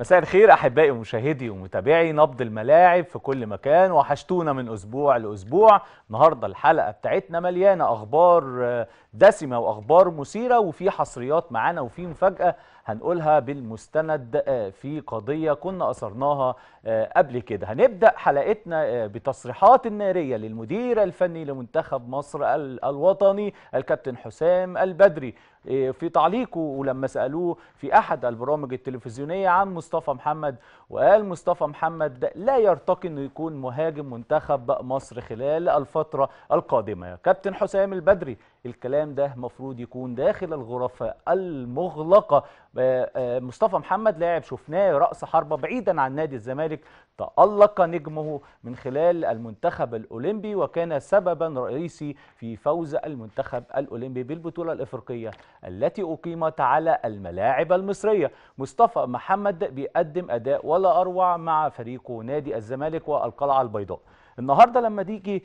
مساء الخير احبائي ومشاهدي ومتابعي نبض الملاعب في كل مكان وحشتونا من اسبوع لاسبوع النهارده الحلقه بتاعتنا مليانه اخبار آه، دسمه واخبار مثيره وفي حصريات معانا وفي مفاجاه هنقولها بالمستند آه، في قضية كنا أثرناها آه، قبل كده هنبدأ حلقتنا آه، بتصريحات النارية للمدير الفني لمنتخب مصر الوطني الكابتن حسام البدري في تعليقه ولما سألوه في أحد البرامج التلفزيونية عن مصطفى محمد وقال مصطفى محمد لا يرتقي أنه يكون مهاجم منتخب مصر خلال الفترة القادمة كابتن حسام البدري الكلام ده مفروض يكون داخل الغرف المغلقه آه، آه، مصطفى محمد لاعب شفناه راس حربه بعيدا عن نادي الزمالك تألق نجمه من خلال المنتخب الأولمبي وكان سببا رئيسي في فوز المنتخب الأولمبي بالبطولة الإفريقية التي أقيمت على الملاعب المصرية مصطفى محمد بيقدم أداء ولا أروع مع فريقه نادي الزمالك والقلعة البيضاء النهاردة لما تيجي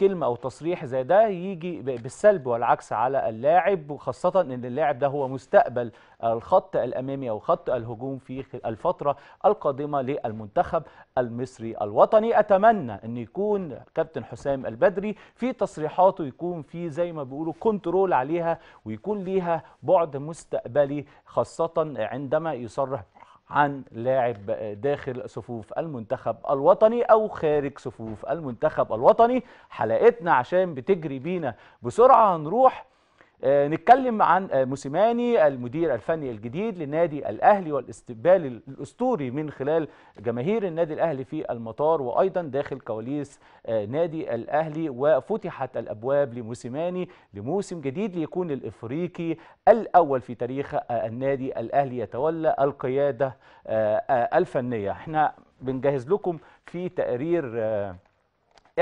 كلمة أو تصريح زي ده يجي بالسلب والعكس على اللاعب وخاصة أن اللاعب ده هو مستقبل الخط الأمامي أو خط الهجوم في الفترة القادمة للمنتخب المصري الوطني أتمنى أن يكون كابتن حسام البدري في تصريحاته يكون في زي ما بيقولوا كنترول عليها ويكون ليها بعد مستقبلي خاصة عندما يصرح عن لاعب داخل صفوف المنتخب الوطني او خارج صفوف المنتخب الوطني حلقتنا عشان بتجري بينا بسرعه هنروح آه، نتكلم عن آه، موسيماني المدير الفني الجديد لنادي الأهلي والاستقبال الأسطوري من خلال جماهير النادي الأهلي في المطار وأيضا داخل كواليس آه، نادي الأهلي وفتحت الأبواب لموسيماني لموسم جديد ليكون الإفريقي الأول في تاريخ النادي الأهلي يتولى القيادة الفنية احنا بنجهز لكم في تقرير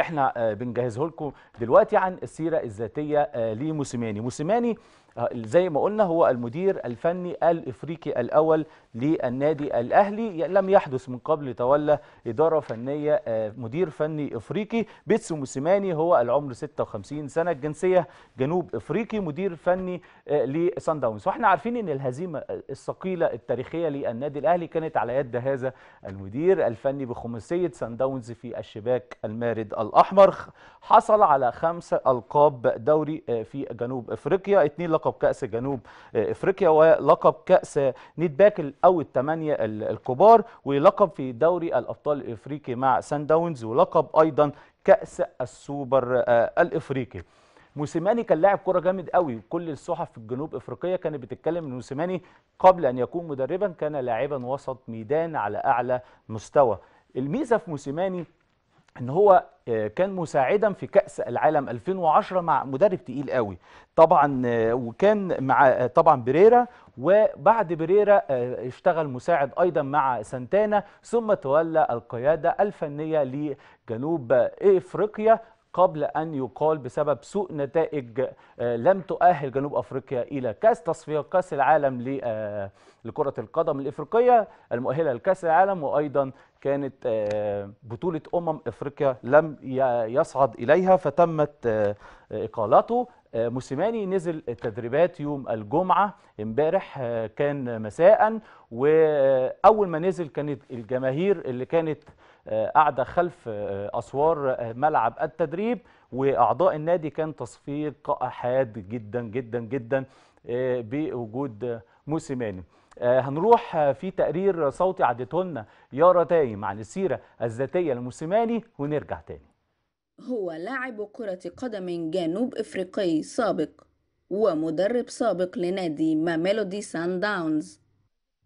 احنا آه، بنجهزه لكم دلوقتي عن السيره الذاتيه آه، لموسيماني موسيماني آه، زي ما قلنا هو المدير الفني الافريقي الاول للنادي الاهلي لم يحدث من قبل تولى اداره فنيه آه، مدير فني افريقي بيتسو موسيماني هو العمر 56 سنه الجنسيه جنوب افريقي مدير فني آه، لسان داونز واحنا عارفين ان الهزيمه الثقيله التاريخيه للنادي الاهلي كانت على يد هذا المدير الفني بخماسيه سان داونز في الشباك المارد الاحمر حصل على خمسه القاب دوري في جنوب افريقيا اثنين لقب كاس جنوب آه، افريقيا ولقب كاس نيد باك او الثمانيه الكبار ولقب في دوري الابطال الافريقي مع سان داونز ولقب ايضا كاس السوبر آه، الافريقي موسيماني كان لاعب كره جامد قوي كل الصحف في الجنوب افريقيه كانت بتتكلم ان موسيماني قبل ان يكون مدربا كان لاعبا وسط ميدان على اعلى مستوى الميزه في موسيماني ان هو آه، كان مساعدا في كأس العالم 2010 مع مدرب تقيل قوي طبعا آه، وكان مع آه، طبعا بريرا وبعد بريرا اشتغل مساعد ايضا مع سانتانا ثم تولى القياده الفنيه لجنوب افريقيا قبل أن يقال بسبب سوء نتائج آه، لم تؤهل جنوب أفريقيا إلى كأس تصفيات كأس العالم آه، لكرة القدم الإفريقية المؤهلة لكأس العالم وأيضا كانت آه، بطولة أمم إفريقيا لم يصعد إليها فتمت إقالته موسيماني نزل التدريبات يوم الجمعة امبارح آه، كان مساء وأول ما نزل كانت الجماهير اللي كانت آه، قاعدة خلف آه، أسوار ملعب التدريب وأعضاء النادي كان تصفيق حاد جدا جدا جدا بوجود موسيماني هنروح في تقرير صوتي عدته لنا يارا تايم عن السيرة الذاتية لموسيماني ونرجع تاني هو لاعب كرة قدم جنوب إفريقي سابق ومدرب سابق لنادي ماميلودي سان داونز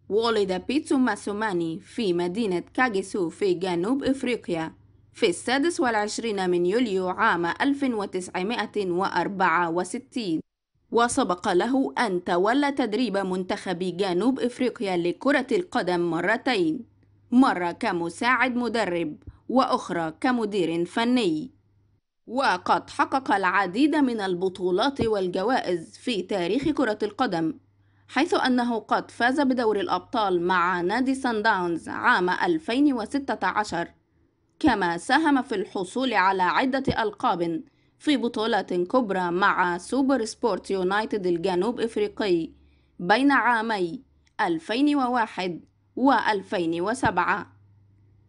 ولد بيتسو ماسوماني في مدينة كاجيسو في جنوب إفريقيا في السادس والعشرين من يوليو عام 1964 وسبق له أن تولى تدريب منتخب جنوب إفريقيا لكرة القدم مرتين مرة كمساعد مدرب وأخرى كمدير فني وقد حقق العديد من البطولات والجوائز في تاريخ كرة القدم حيث أنه قد فاز بدور الأبطال مع نادي سان داونز عام 2016 كما ساهم في الحصول على عدة ألقاب في بطولات كبرى مع سوبر سبورت يونايتد الجنوب إفريقي بين عامي 2001 و 2007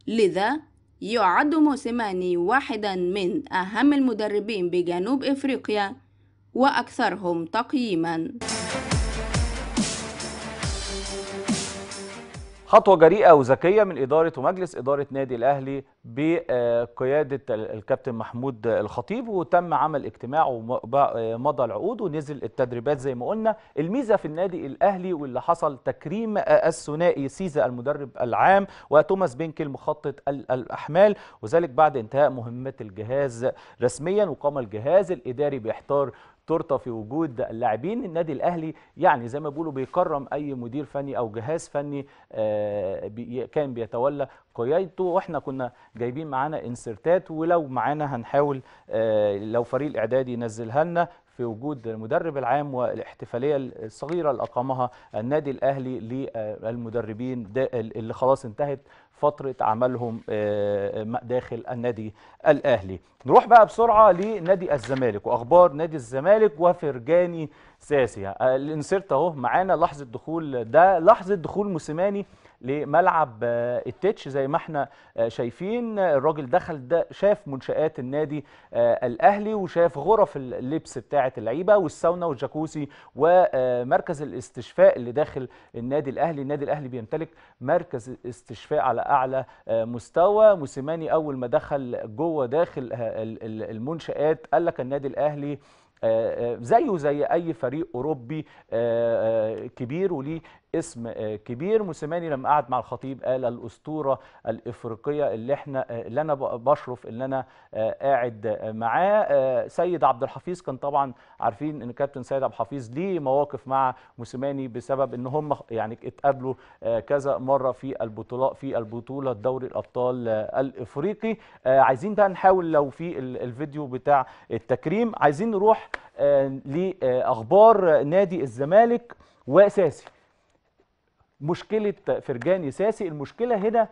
لذا يعد موسيماني واحدا من أهم المدربين بجنوب إفريقيا وأكثرهم تقييماً خطوة جريئة وذكية من إدارة ومجلس إدارة نادي الأهلي بقيادة الكابتن محمود الخطيب وتم عمل اجتماع ومضى العقود ونزل التدريبات زي ما قلنا الميزة في النادي الأهلي واللي حصل تكريم الثنائي سيزا المدرب العام وتوماس بينكل مخطط الأحمال وذلك بعد انتهاء مهمة الجهاز رسميا وقام الجهاز الإداري باحضار تورته في وجود اللاعبين النادي الاهلي يعني زي ما بيقولوا بيكرم اي مدير فني او جهاز فني آه، كان بيتولى قيادته واحنا كنا جايبين معانا انسرتات ولو معانا هنحاول آه، لو فريق الاعداد ينزلها لنا في وجود المدرب العام والاحتفاليه الصغيره اللي اقامها النادي الاهلي للمدربين اللي خلاص انتهت فتره عملهم آه، آه، داخل النادي الاهلي نروح بقى بسرعه لنادي الزمالك واخبار نادي الزمالك وفرجاني ساسيا آه، الانسيرت اهو معانا لحظه دخول ده لحظه دخول موسيماني لملعب آه، التتش زي ما احنا آه، شايفين الراجل دخل ده شاف منشآت النادي آه، الأهلي وشاف غرف اللبس بتاعة اللعيبة والساونا والجاكوزي ومركز الاستشفاء اللي داخل النادي الأهلي النادي الأهلي بيمتلك مركز استشفاء على أعلى مستوى موسيماني أول ما دخل جوه داخل المنشآت قال لك النادي الأهلي زيه زي اي فريق اوروبي كبير وليه اسم آه، كبير موسيماني لما قعد مع الخطيب قال الاسطوره الافريقيه اللي احنا آه، اللي انا بشرف ان انا آه، قاعد معاه سيد عبد الحفيظ كان طبعا عارفين ان كابتن سيد عبد الحفيظ ليه مواقف مع موسيماني بسبب ان هم يعني اتقابلوا كذا مره في البطوله في البطوله دوري الابطال الافريقي عايزين بقى نحاول لو في الفيديو بتاع التكريم عايزين نروح لاخبار نادي الزمالك واساسي مشكله فرجاني ساسي المشكله هنا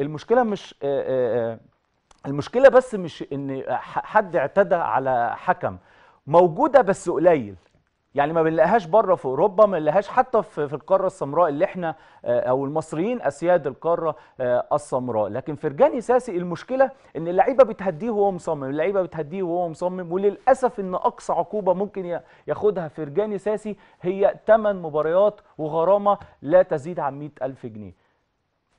المشكله مش آه، آه، آه، المشكله بس مش ان حد اعتدى على حكم موجوده بس قليل يعني ما بنلاقيهاش بره في اوروبا ما بنلاقيهاش حتى في القاره السمراء اللي احنا آه، او المصريين اسياد القاره آه، السمراء لكن فرجاني ساسي المشكله ان اللعيبه بتهديه وهو مصمم اللعيبه بتهديه وهو مصمم وللاسف ان اقصى عقوبه ممكن ياخدها فرجاني ساسي هي 8 مباريات وغرامه لا تزيد عن 100000 جنيه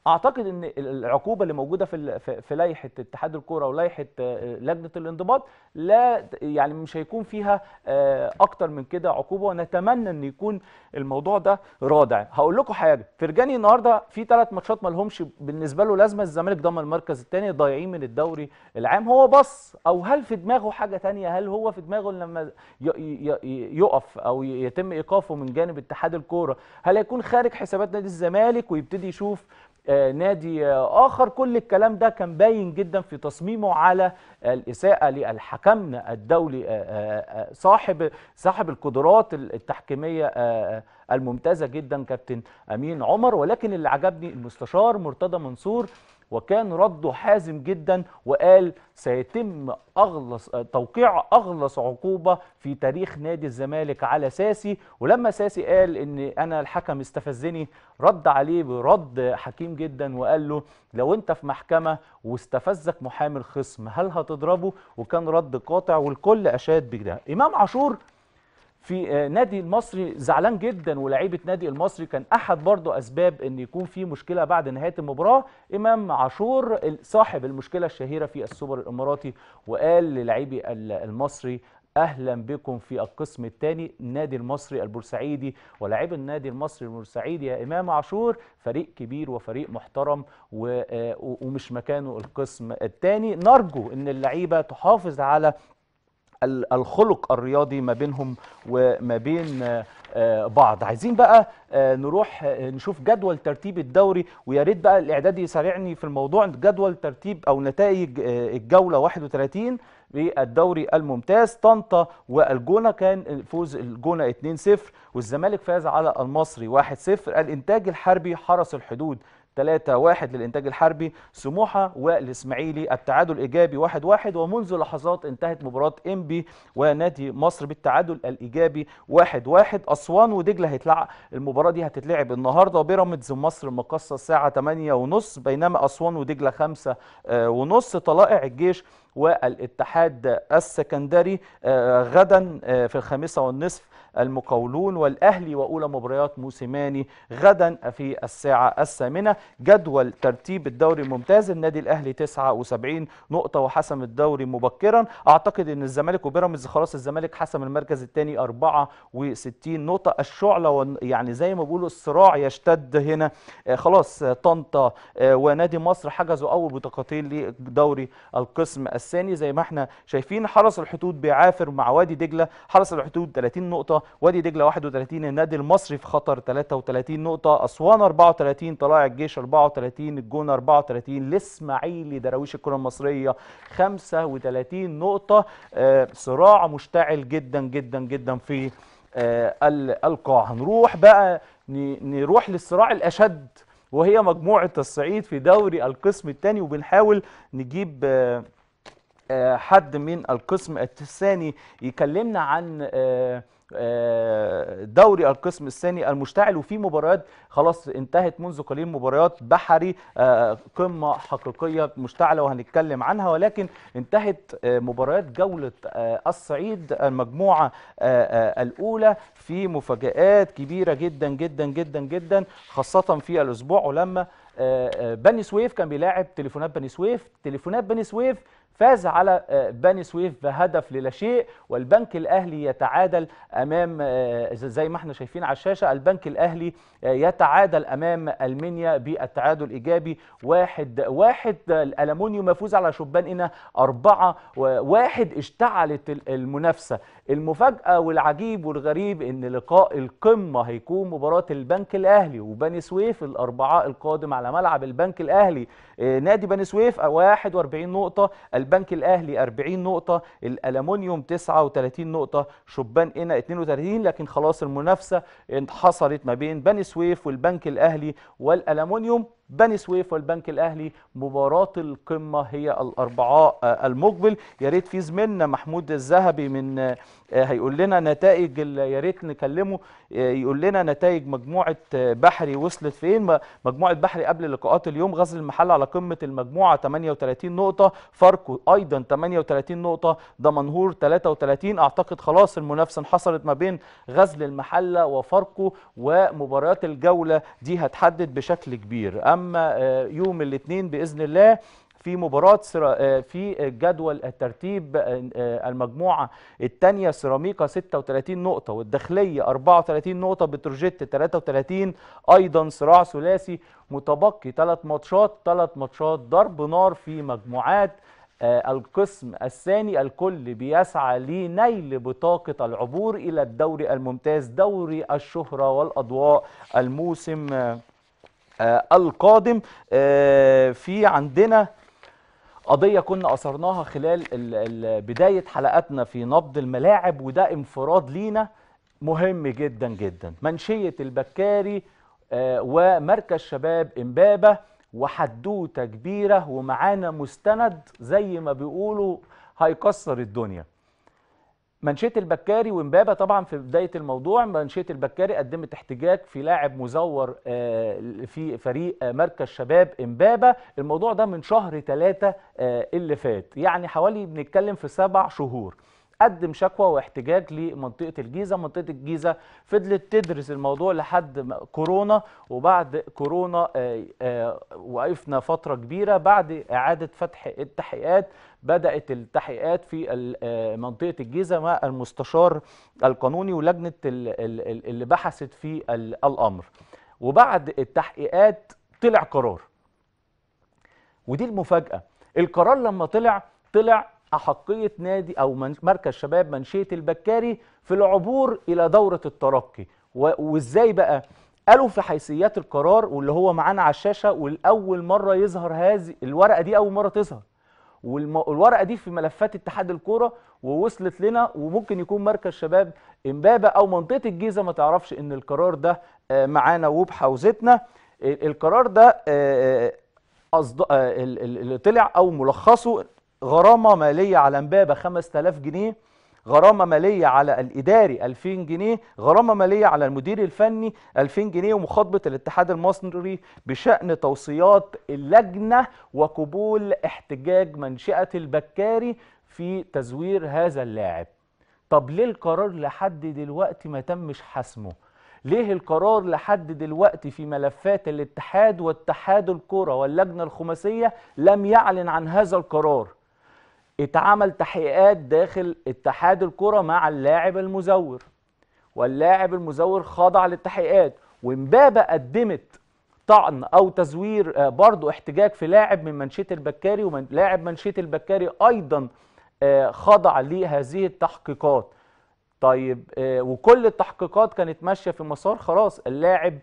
اعتقد ان العقوبه اللي موجوده في في لائحه اتحاد الكوره ولائحه آه، لجنه الانضباط لا يعني مش هيكون فيها آه، اكتر من كده عقوبه ونتمنى ان يكون الموضوع ده رادع هقول لكم حاجه فرجاني النهارده في ثلاث ماتشات ما لهمش بالنسبه له لازمه الزمالك ضم المركز الثاني ضايعين من الدوري العام هو بص او هل في دماغه حاجه ثانيه هل هو في دماغه لما يقف او يتم ايقافه من جانب اتحاد الكوره هل هيكون خارج حسابات نادي الزمالك ويبتدي يشوف آه، نادي آه، آخر كل الكلام ده كان باين جدا في تصميمه على الإساءة للحكم الدولي آه، صاحب صاحب القدرات التحكيمية الممتازة جدا كابتن أمين عمر ولكن اللي عجبني المستشار مرتضى منصور وكان رده حازم جدا وقال سيتم أغلص توقيع أغلص عقوبة في تاريخ نادي الزمالك على ساسي ولما ساسي قال إن أنا الحكم استفزني رد عليه برد حكيم جدا وقال له لو أنت في محكمة واستفزك محامي الخصم هل هتضربه وكان رد قاطع والكل أشاد بده إمام عاشور في آه، نادي المصري زعلان جدا ولاعيبه نادي المصري كان احد برضه اسباب ان يكون في مشكله بعد نهايه المباراه امام عاشور صاحب المشكله الشهيره في السوبر الاماراتي وقال للاعبي المصري اهلا بكم في القسم الثاني النادي المصري البورسعيدي ولاعيب النادي المصري البورسعيدي يا امام عاشور فريق كبير وفريق محترم آه، ومش مكانه القسم الثاني نرجو ان اللعيبه تحافظ على الخلق الرياضي ما بينهم وما بين آه، آه، بعض عايزين بقى آه، نروح نشوف جدول ترتيب الدوري ويا ريت بقى الاعداد يسارعني في الموضوع جدول ترتيب او نتائج الجوله 31 بالدوري الممتاز طنطا والجونه كان فوز الجونه 2-0 والزمالك فاز على المصري 1-0 الانتاج الحربي حرس الحدود 3-1 للإنتاج الحربي سموحة والإسماعيلي التعادل إيجابي 1-1 ومنذ لحظات انتهت مباراة إنبي ونادي مصر بالتعادل الإيجابي 1-1 أسوان ودجلة هيتلعب المباراة دي هتتلعب النهاردة بيراميدز مصر المقصة الساعة 8:30 بينما أسوان ودجلة 5:30 آه، طلائع الجيش والاتحاد السكندري آه، غدا آه، في الخامسة والنصف المقاولون والأهلي وأولى مباريات موسيماني غدا في الساعة الثامنة جدول ترتيب الدوري الممتاز النادي الأهلي 79 نقطة وحسم الدوري مبكرا أعتقد أن الزمالك وبيراميدز خلاص الزمالك حسم المركز الثاني 64 نقطة الشعلة يعني زي ما بيقولوا الصراع يشتد هنا آه، خلاص آه، طنطا آه، ونادي مصر حجزوا أول بطاقتين لدوري القسم الثاني زي ما احنا شايفين حرس الحدود بيعافر مع وادي دجلة حرس الحدود 30 نقطة وادي دجله 31 النادي المصري في خطر 33 نقطه اسوان 34 طلائع الجيش 34 الجونه 34 الاسماعيلي دراويش الكره المصريه 35 نقطه آه، صراع مشتعل جدا جدا جدا في آه، القاع هنروح بقى نروح للصراع الاشد وهي مجموعه الصعيد في دوري القسم الثاني وبنحاول نجيب آه، حد من القسم الثاني يكلمنا عن آه، دوري القسم الثاني المشتعل وفي مباريات خلاص انتهت منذ قليل مباريات بحري آه، قمة حقيقية مشتعلة وهنتكلم عنها ولكن انتهت آه، مباريات جولة الصعيد المجموعة الأولى في مفاجآت كبيرة جدا جدا جدا جدا خاصة في الأسبوع ولما بني سويف كان بيلاعب تليفونات بني سويف تليفونات بني سويف فاز على آه، بني سويف بهدف للاشيء والبنك الاهلي يتعادل امام آه، زي ما احنا شايفين على الشاشه البنك الاهلي آه، يتعادل امام المنيا بالتعادل ايجابي واحد واحد الالومنيوم يفوز على شباننا أربعة واحد اشتعلت المنافسه المفاجاه والعجيب والغريب ان لقاء القمه هيكون مباراه البنك الاهلي وبني سويف الاربعاء القادم على ملعب البنك الاهلي نادي بني سويف 41 نقطه البنك الاهلي 40 نقطه الالومنيوم 39 نقطه شبان انا 32 لكن خلاص المنافسه انحصرت ما بين بني سويف والبنك الاهلي والالومنيوم بني سويف والبنك الاهلي مباراه القمه هي الاربعاء المقبل يا ريت في زميلنا محمود الذهبي من آه، هيقول لنا نتائج يا ريت نكلمه آه، يقول لنا نتائج مجموعه آه، بحري وصلت فين مجموعه بحري قبل لقاءات اليوم غزل المحله على قمه المجموعه 38 نقطه فاركو ايضا 38 نقطه دمنهور 33 اعتقد خلاص المنافسه انحصرت ما بين غزل المحله وفاركو ومباريات الجوله دي هتحدد بشكل كبير اما يوم الاثنين باذن الله في مباراة آه، في جدول الترتيب آه، آه، المجموعة الثانية سيراميكا 36 نقطة والداخلية 34 نقطة بتروجيت 33 أيضا صراع ثلاثي متبقي ثلاث ماتشات ثلاث ماتشات ضرب نار في مجموعات القسم الثاني الكل بيسعى لنيل بطاقة العبور إلى الدوري الممتاز دوري الشهرة والأضواء الموسم القادم في عندنا قضية كنا أثرناها خلال بداية حلقاتنا في نبض الملاعب وده انفراد لينا مهم جدا جدا منشية البكاري آه، ومركز شباب إمبابة وحدوتة كبيرة ومعانا مستند زي ما بيقولوا هيكسر الدنيا منشئه البكاري ومبابه طبعا في بدايه الموضوع منشئه البكاري قدمت احتجاج في لاعب مزور آه، في فريق مركز شباب امبابه الموضوع ده من شهر ثلاثة آه، اللي فات يعني حوالي بنتكلم في سبع شهور قدم شكوى واحتجاج لمنطقه الجيزه منطقه الجيزه فضلت تدرس الموضوع لحد كورونا وبعد كورونا آه، آه، وقفنا فتره كبيره بعد اعاده فتح التحقيقات بدات التحقيقات في آه، منطقه الجيزه مع المستشار القانوني ولجنه اللي بحثت في الامر وبعد التحقيقات طلع قرار ودي المفاجاه القرار لما طلع طلع أحقية نادي أو مركز شباب منشية البكاري في العبور إلى دورة الترقي وإزاي بقى؟ قالوا في حيثيات القرار واللي هو معانا على الشاشة والأول مرة يظهر هذه الورقة دي أول مرة تظهر والورقه دي في ملفات اتحاد الكوره ووصلت لنا وممكن يكون مركز شباب امبابه او منطقه الجيزه ما تعرفش ان القرار ده آه، معانا وبحوزتنا القرار ده آه، آه، اللي طلع او ملخصه غرامة مالية على مبابة 5000 جنيه غرامة مالية على الإداري 2000 جنيه غرامة مالية على المدير الفني 2000 جنيه ومخاطبة الاتحاد المصري بشأن توصيات اللجنة وقبول احتجاج منشأة البكاري في تزوير هذا اللاعب طب ليه القرار لحد دلوقتي ما تمش حسمه ليه القرار لحد دلوقتي في ملفات الاتحاد واتحاد الكرة واللجنة الخماسية لم يعلن عن هذا القرار اتعمل تحقيقات داخل اتحاد الكرة مع اللاعب المزور واللاعب المزور خضع للتحقيقات ومبابة قدمت طعن او تزوير آه، برضو احتجاج في لاعب من منشية البكاري ولاعب منشية البكاري ايضا آه، خضع لهذه التحقيقات طيب آه، وكل التحقيقات كانت ماشيه في مسار خلاص اللاعب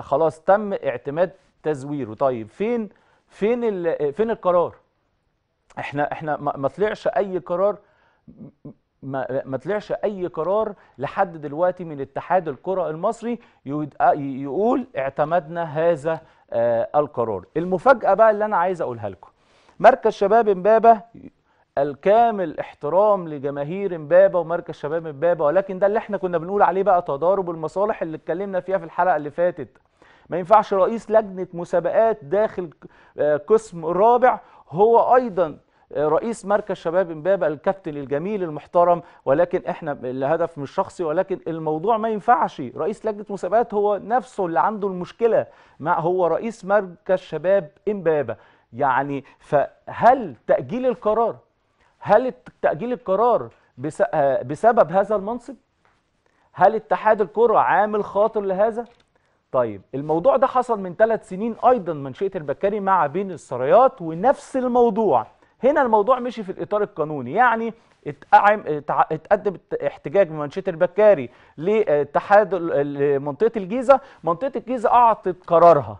خلاص تم اعتماد تزويره طيب فين فين فين القرار احنا احنا ما طلعش اي قرار ما, ما طلعش اي قرار لحد دلوقتي من اتحاد الكره المصري يقول اعتمدنا هذا آه، القرار المفاجاه بقى اللي انا عايز اقولها لكم مركز شباب امبابه الكامل احترام لجماهير امبابه ومركز شباب امبابه ولكن ده اللي احنا كنا بنقول عليه بقى تضارب المصالح اللي اتكلمنا فيها في الحلقه اللي فاتت ما ينفعش رئيس لجنه مسابقات داخل آه، قسم رابع هو ايضا رئيس مركز شباب امبابه الكابتن الجميل المحترم ولكن احنا الهدف مش شخصي ولكن الموضوع ما ينفعش رئيس لجنه مسابقات هو نفسه اللي عنده المشكله مع هو رئيس مركز شباب امبابه يعني فهل تاجيل القرار هل تاجيل القرار آه، بسبب هذا المنصب هل اتحاد الكره عامل خاطر لهذا طيب الموضوع ده حصل من ثلاث سنين ايضا منشئه البكاري مع بين السرايات ونفس الموضوع هنا الموضوع مشي في الاطار القانوني يعني اتقدم احتجاج منشيت البكاري لاتحاد لمنطقه الجيزه منطقه الجيزه اعطت قرارها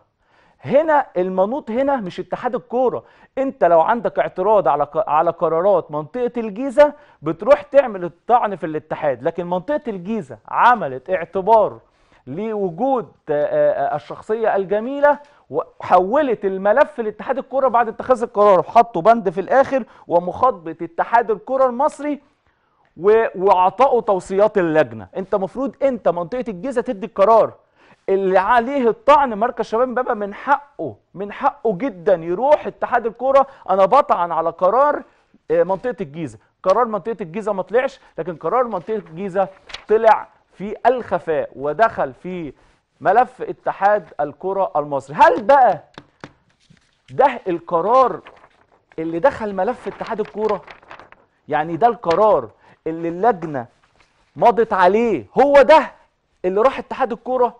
هنا المنوط هنا مش اتحاد الكوره انت لو عندك اعتراض على على قرارات منطقه الجيزه بتروح تعمل الطعن في الاتحاد لكن منطقه الجيزه عملت اعتبار لوجود آه، آه، آه، الشخصيه الجميله وحولت الملف لاتحاد الكره بعد اتخاذ القرار وحطوا بند في الاخر ومخاطبه اتحاد الكره المصري واعطائه توصيات اللجنه انت مفروض انت منطقه الجيزه تدي القرار اللي عليه الطعن مركز شباب بابا من حقه من حقه جدا يروح اتحاد الكوره انا بطعن على قرار آه، منطقه الجيزه قرار منطقه الجيزه ما طلعش لكن قرار منطقه الجيزه طلع في الخفاء ودخل في ملف اتحاد الكرة المصري هل بقى ده القرار اللي دخل ملف اتحاد الكرة يعني ده القرار اللي اللجنة مضت عليه هو ده اللي راح اتحاد الكرة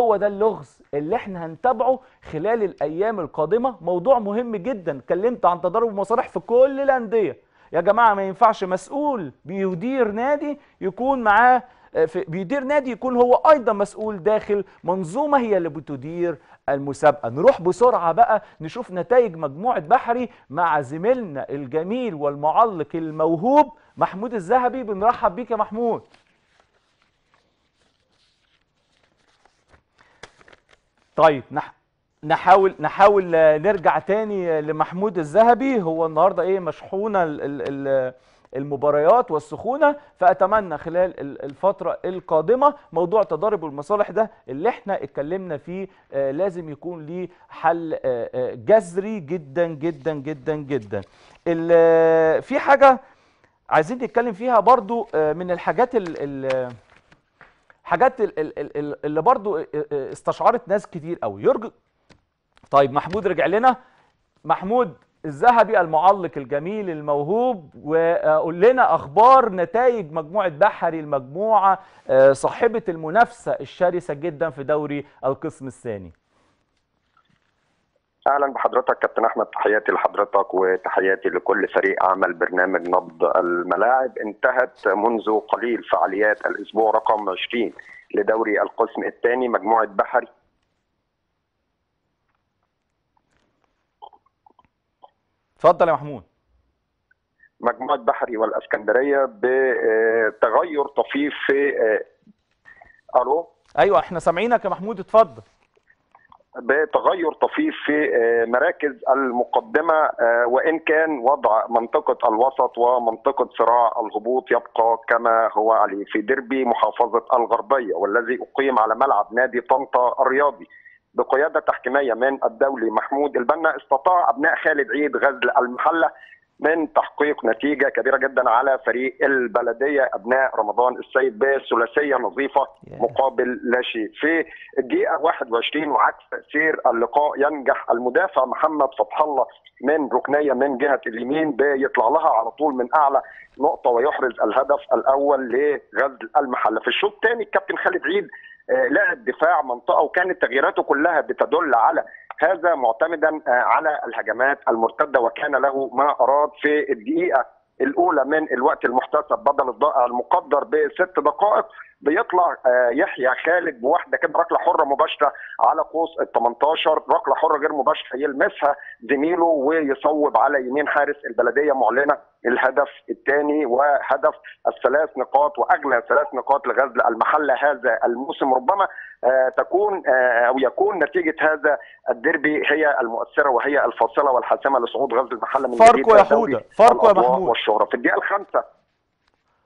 هو ده اللغز اللي احنا هنتابعه خلال الايام القادمه موضوع مهم جدا اتكلمت عن تضارب المصالح في كل الانديه يا جماعه ما ينفعش مسؤول بيدير نادي يكون معاه آه، بيدير نادي يكون هو ايضا مسؤول داخل منظومه هي اللي بتدير المسابقه نروح بسرعه بقى نشوف نتائج مجموعه بحري مع زميلنا الجميل والمعلق الموهوب محمود الذهبي بنرحب بيك يا محمود طيب نح نحاول نحاول نرجع تاني لمحمود الذهبي هو النهارده ايه مشحونه ال ال ال المباريات والسخونه فاتمنى خلال الفتره القادمه موضوع تضارب المصالح ده اللي احنا اتكلمنا فيه آه، لازم يكون ليه حل آه، آه، جذري جدا جدا جدا جدا في حاجه عايزين نتكلم فيها برضو من الحاجات ال حاجات اللي برضو استشعرت ناس كتير قوي يرجو طيب محمود رجع لنا محمود الذهبي المعلق الجميل الموهوب وقول لنا اخبار نتائج مجموعه بحري المجموعه آه، صاحبه المنافسه الشرسه جدا في دوري القسم الثاني اهلا بحضرتك كابتن احمد تحياتي لحضرتك وتحياتي لكل فريق عمل برنامج نبض الملاعب انتهت منذ قليل فعاليات الاسبوع رقم 20 لدوري القسم الثاني مجموعه بحري اتفضل يا محمود مجموعه بحري والاسكندريه بتغير طفيف في آه، الو ايوه احنا سامعينك يا محمود اتفضل بتغير طفيف في آه، مراكز المقدمه آه، وان كان وضع منطقه الوسط ومنطقه صراع الهبوط يبقى كما هو عليه في ديربي محافظه الغربيه والذي اقيم على ملعب نادي طنطا الرياضي بقيادة تحكيمية من الدولي محمود البنا استطاع أبناء خالد عيد غزل المحلة من تحقيق نتيجة كبيرة جدا على فريق البلدية أبناء رمضان السيد بثلاثية نظيفة مقابل لا شيء في الدقيقة 21 وعكس سير اللقاء ينجح المدافع محمد فتح الله من ركنية من جهة اليمين بيطلع لها على طول من أعلى نقطة ويحرز الهدف الأول لغزل المحلة في الشوط الثاني الكابتن خالد عيد آه، لعب دفاع منطقه وكانت تغييراته كلها بتدل على هذا معتمدا آه، على الهجمات المرتده وكان له ما اراد في الدقيقه الاولى من الوقت المحتسب بدل الضائع المقدر بست دقائق بيطلع آه، يحيى خالد بواحده كده ركله حره مباشره على قوس ال 18 ركله حره غير مباشره يلمسها زميله ويصوب على يمين حارس البلديه معلنه الهدف الثاني وهدف الثلاث نقاط واغلى ثلاث نقاط لغزل المحله هذا الموسم ربما آه، تكون آه، او يكون نتيجه هذا الديربي هي المؤثره وهي الفاصله والحاسمه لصعود غزل المحله من فرق يا حوده فاركو يا محمود والشهره في الدقيقه الخامسه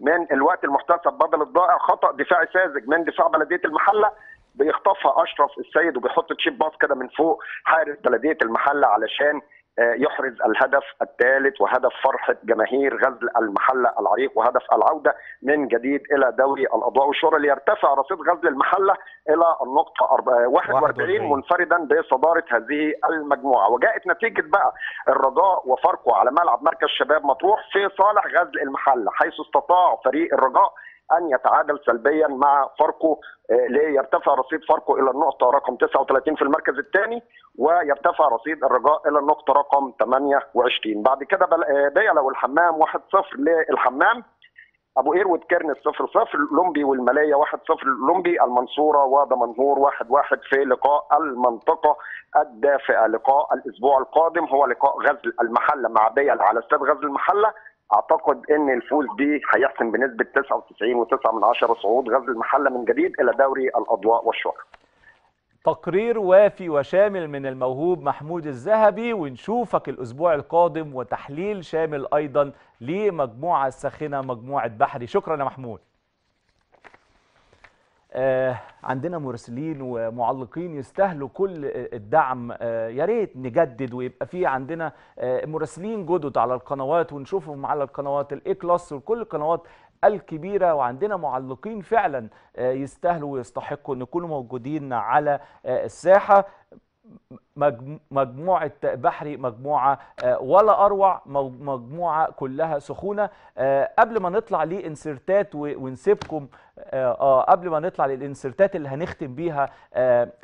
من الوقت المحتسب بدل الضائع خطا دفاعي ساذج من دفاع بلديه المحله بيخطفها اشرف السيد وبيحط تشيب باص كده من فوق حارس بلديه المحله علشان آه، يحرز الهدف الثالث وهدف فرحة جماهير غزل المحلة العريق وهدف العودة من جديد إلى دوري الأضواء والشهرة ليرتفع رصيد غزل المحلة إلى النقطة 41 آه، منفردا بصدارة هذه المجموعة وجاءت نتيجة بقى الرجاء وفرقه على ملعب مركز شباب مطروح في صالح غزل المحلة حيث استطاع فريق الرجاء ان يتعادل سلبيا مع فاركو آه، ليرتفع رصيد فاركو الى النقطه رقم 39 في المركز الثاني ويرتفع رصيد الرجاء الى النقطه رقم 28 بعد كده آه، بيلو الحمام 1-0 للحمام ابو اير كيرنس 0 0 لومبي والماليه 1 0 لومبي المنصوره ودمنهور 1 1 في لقاء المنطقه الدافئه لقاء الاسبوع القادم هو لقاء غزل المحله مع بيل على استاد غزل المحله اعتقد ان الفوز به هيحسم بنسبه 99.9 صعود غزل المحله من جديد الى دوري الاضواء والشعر تقرير وافي وشامل من الموهوب محمود الذهبي ونشوفك الاسبوع القادم وتحليل شامل ايضا لمجموعه الساخنه مجموعه بحري شكرا يا محمود آه، عندنا مراسلين ومعلقين يستاهلوا كل الدعم آه، يا ريت نجدد ويبقى في عندنا آه، مراسلين جدد على القنوات ونشوفهم على القنوات الاي كلاس وكل القنوات الكبيرة وعندنا معلقين فعلا يستاهلوا ويستحقوا ان يكونوا موجودين على الساحة مجموعة بحري مجموعة آه، ولا أروع مجموعة كلها سخونة آه، قبل ما نطلع لإنسرتات ونسيبكم آه، قبل ما نطلع للإنسرتات اللي هنختم بيها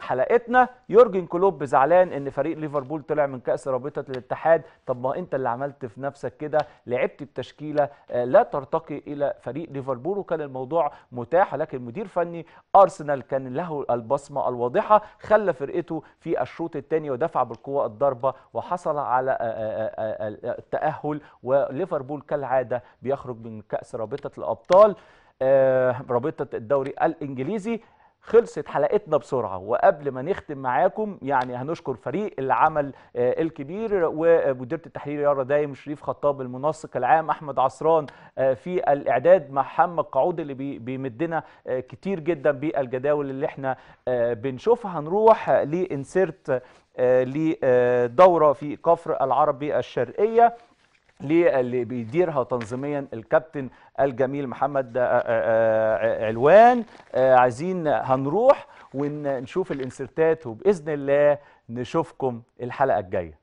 حلقتنا يورجن كلوب زعلان إن فريق ليفربول طلع من كأس رابطة الاتحاد طب ما أنت اللي عملت في نفسك كده لعبت بتشكيلة لا ترتقي إلى فريق ليفربول وكان الموضوع متاح لكن مدير فني أرسنال كان له البصمة الواضحة خلى فرقته في الشوط الثاني الثاني ودفع بالقوه الضربه وحصل على آه، آه، آه، التاهل وليفربول كالعاده بيخرج من كاس رابطه الابطال رابطه الدوري الانجليزي خلصت حلقتنا بسرعه وقبل ما نختم معاكم يعني هنشكر فريق العمل الكبير ومديره التحرير يارا دايم شريف خطاب المنسق العام احمد عصران في الاعداد محمد قعود اللي بيمدنا كتير جدا بالجداول اللي احنا بنشوفها هنروح لانسيرت آه، لدورة في كفر العربي الشرقية اللي بيديرها تنظيميا الكابتن الجميل محمد آه، آه، علوان عايزين هنروح ونشوف الانسرتات وباذن الله نشوفكم الحلقه الجايه